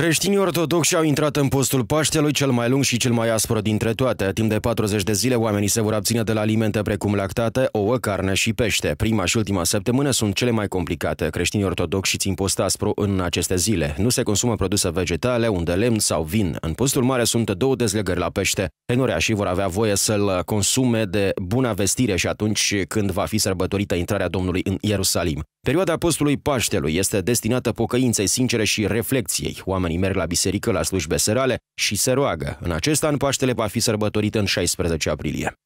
Creștinii ortodoxi au intrat în postul Paștelui cel mai lung și cel mai aspru dintre toate. Timp de 40 de zile, oamenii se vor abține de la alimente precum lactate, ouă, carne și pește. Prima și ultima săptămână sunt cele mai complicate. Creștinii ortodoxi țin post aspru în aceste zile. Nu se consumă produse vegetale, unde lemn sau vin. În postul mare sunt două dezlegări la pește. Enoreașii vor avea voie să-l consume de bună vestire și atunci când va fi sărbătorită intrarea Domnului în Ierusalim. Perioada postului Paștelui este destinată pocăinței sincere și reflecției. Oamenii oamenii merg la biserică, la slujbe serale și se roagă. În acest an Paștele va fi sărbătorit în 16 aprilie.